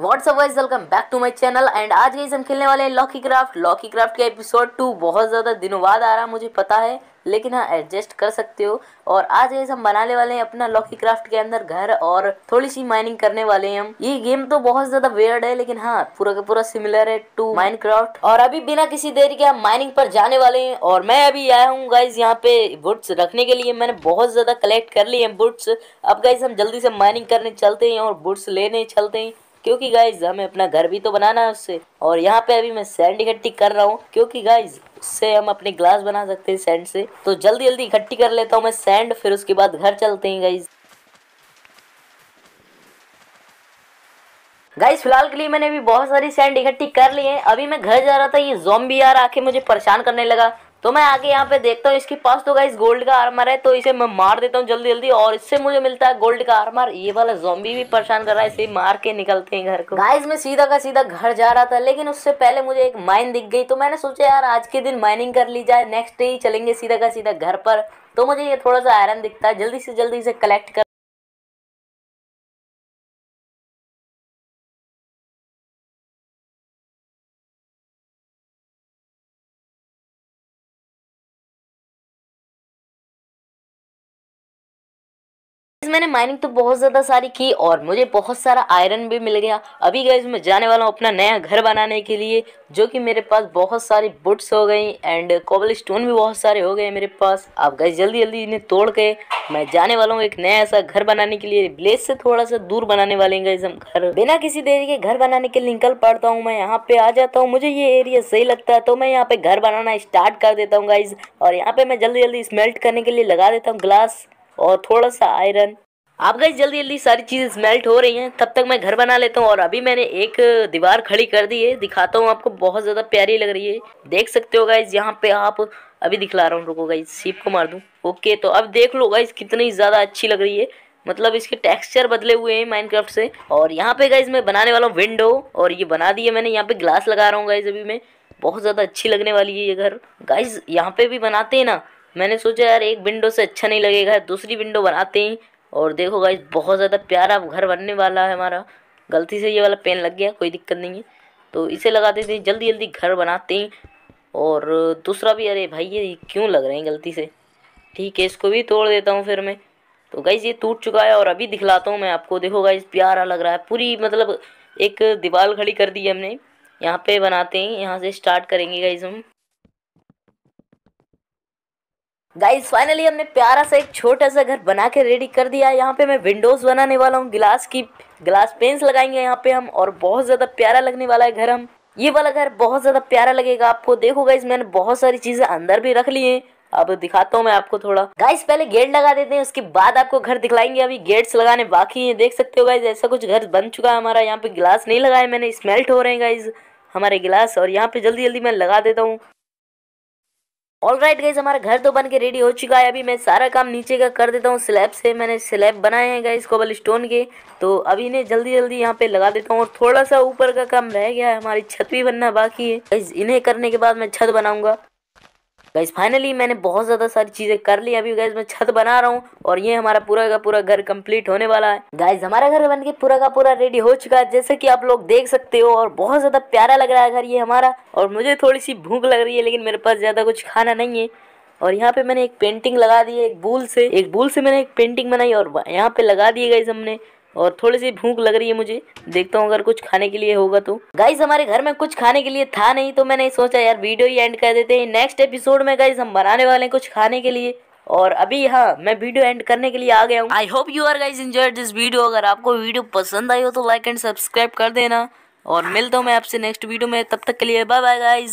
WhatsApp wise welcome back to my channel and आज गई हम खेलने वाले हैं लॉकी क्राफ्ट लॉकी क्राफ्ट का एपिसोड टू बहुत ज़्यादा दिनों बाद आ रहा मुझे पता है लेकिन हाँ एडजस्ट कर सकते हो और आज गई हम बनाने वाले हैं अपना लॉकी क्राफ्ट के अंदर घर और थोड़ी सी माइनिंग करने वाले हैं हम ये गेम तो बहुत ज़्यादा वेयर्ड है लेकिन हाँ पूरा का पूरा सिमिलर है टू माइनक्राफ्ट और अभी बिना किसी देरी के हम माइनिंग पर जाने वाले हैं और मैं अभी आया हूँ गाइज यहाँ पे बुट्स रखने के लिए मैंने बहुत ज़्यादा कलेक्ट कर लिए हैं बुट्स अब गाइज हम जल्दी से माइनिंग करने चलते हैं और बुट्स लेने चलते हैं क्योंकि गाइज हमें अपना घर भी तो बनाना है उससे और यहाँ पे अभी मैं सैंड इकट्ठी कर रहा हूँ क्योंकि गाइज उससे हम अपने ग्लास बना सकते हैं सैंड से तो जल्दी जल्दी इकट्ठी कर लेता हूँ मैं सैंड फिर उसके बाद घर चलते हैं गाइज गाइस फिलहाल के लिए मैंने भी बहुत सारी सैंड इकट्ठी कर ली है अभी मैं घर जा रहा था ये जोम्बी यार आके मुझे परेशान करने लगा तो मैं आगे यहाँ पे देखता हूँ इसके पास तो गाइस गोल्ड का आर्मर है तो इसे मैं मार देता हूँ जल्दी जल्दी और इससे मुझे मिलता है गोल्ड का आर्मर ये वाला जोम्बी भी परेशान कर रहा है इसे मार के निकलते हैं घर को गाइस मैं सीधा का सीधा घर जा रहा था लेकिन उससे पहले मुझे एक माइन दिख गई तो मैंने सोचा यार आज के दिन माइनिंग कर ली जाए नेक्स्ट डे ही चलेंगे सीधा का सीधा घर पर तो मुझे ये थोड़ा सा आयरन दिखता है जल्दी से जल्दी इसे कलेक्ट कर मैंने माइनिंग तो बहुत ज़्यादा सारी की और मुझे बहुत सारा आयरन भी मिल गया अभी गाइज मैं जाने वाला हूँ अपना नया घर बनाने के लिए जो कि मेरे पास बहुत सारी बुट्स हो गई एंड कोबल स्टोन भी बहुत सारे हो गए मेरे पास आप गैस जल्दी जल्दी इन्हें तोड़ के मैं जाने वाला हूँ एक नया ऐसा घर बनाने के लिए ब्लेस से थोड़ा सा दूर बनाने वाले गैस हम घर बिना किसी देरी के घर बनाने के लिए निकल पड़ता हूँ मैं यहाँ पे आ जाता हूँ मुझे ये एरिया सही लगता है तो मैं यहाँ पे घर बनाना स्टार्ट कर देता हूँ गाइज और यहाँ पे मैं जल्दी जल्दी स्मेल्ट करने के लिए लगा देता हूँ ग्लास और थोड़ा सा आयरन आप गई जल्दी जल्दी सारी चीज़ें मेल्ट हो रही हैं तब तक मैं घर बना लेता हूँ और अभी मैंने एक दीवार खड़ी कर दी है दिखाता हूँ आपको बहुत ज़्यादा प्यारी लग रही है देख सकते हो गाइज यहाँ पे आप अभी दिखला रहा हूँ रुको गाइज सीप को मार दूँ ओके तो अब देख लो गाइज कितनी ज़्यादा अच्छी लग रही है मतलब इसके टेक्सचर बदले हुए हैं माइनक्राफ्ट से और यहाँ पे गाइज मैं बनाने वाला हूँ विंडो और ये बना दी मैंने यहाँ पे ग्लास लगा रहा हूँ गाइज अभी मैं बहुत ज़्यादा अच्छी लगने वाली है ये घर गाइज यहाँ पे भी बनाते हैं ना मैंने सोचा यार एक विंडो से अच्छा नहीं लगेगा दूसरी विंडो बनाते ही और देखो गाइज बहुत ज़्यादा प्यारा घर बनने वाला है हमारा गलती से ये वाला पेन लग गया कोई दिक्कत नहीं है तो इसे लगाते थे जल्दी जल्दी घर बनाते ही और दूसरा भी अरे भाई ये क्यों लग रहे हैं गलती से ठीक है इसको भी तोड़ देता हूँ फिर मैं तो गाइज़ ये टूट चुका है और अभी दिखलाता हूँ मैं आपको देखो गाइज़ प्यारा लग रहा है पूरी मतलब एक दीवार खड़ी कर दी हमने यहाँ पे बनाते हैं यहाँ से स्टार्ट करेंगे गाइज़ हम गाइस फाइनली हमने प्यारा सा एक छोटा सा घर बना के रेडी कर दिया यहाँ पे मैं विंडोज़ बनाने वाला हूँ गिलास की गिलास पेंस लगाएंगे यहाँ पे हम और बहुत ज़्यादा प्यारा लगने वाला है घर हम ये वाला घर बहुत ज़्यादा प्यारा लगेगा आपको देखो गाइस मैंने बहुत सारी चीज़ें अंदर भी रख ली है अब दिखाता हूँ मैं आपको थोड़ा गाइस पहले गेट लगा देते हैं उसके बाद आपको घर दिखलाएंगे अभी गेट्स लगाने बाकी है देख सकते हो गाइज ऐसा कुछ घर बन चुका है हमारा यहाँ पे गिलास नहीं लगाया मैंने स्मेल्ट हो रहे हैं गाइज हमारे गिलास और यहाँ पे जल्दी जल्दी मैं लगा देता हूँ ऑल राइट गाइज हमारा घर तो बन के रेडी हो चुका है अभी मैं सारा काम नीचे का कर देता हूँ स्लैब से मैंने स्लैब बनाए हैं गाइज कोबल स्टोन के तो अभी इन्हें जल्दी जल्दी यहाँ पे लगा देता हूँ और थोड़ा सा ऊपर का काम रह गया है हमारी छत भी बनना बाकी है इन्हें करने के बाद मैं छत बनाऊंगा गाइज फाइनली मैंने बहुत ज़्यादा सारी चीज़ें कर ली अभी गाइज मैं छत बना रहा हूँ और ये हमारा पूरा का पूरा घर कंप्लीट होने वाला है गाइज हमारा घर बन के पूरा का पूरा रेडी हो चुका है जैसे कि आप लोग देख सकते हो और बहुत ज़्यादा प्यारा लग रहा है घर ये हमारा और मुझे थोड़ी सी भूख लग रही है लेकिन मेरे पास ज़्यादा कुछ खाना नहीं है और यहाँ पे मैंने एक पेंटिंग लगा दी है एक बूल से एक बुल से मैंने एक पेंटिंग बनाई और यहाँ पे लगा दिए गाइज हमने और थोड़ी सी भूख लग रही है मुझे देखता हूँ अगर कुछ खाने के लिए होगा तो गाइज हमारे घर में कुछ खाने के लिए था नहीं तो मैंने सोचा यार वीडियो ही एंड कर देते हैं नेक्स्ट एपिसोड में गाइज हम बनाने वाले हैं कुछ खाने के लिए और अभी हाँ मैं वीडियो एंड करने के लिए आ गया हूँ I hope you are guys enjoy this video अगर आपको वीडियो पसंद आई हो तो लाइक एंड सब्सक्राइब कर देना और मिलता हूँ मैं आपसे नेक्स्ट वीडियो में तब तक के लिए बाय बाय गाइज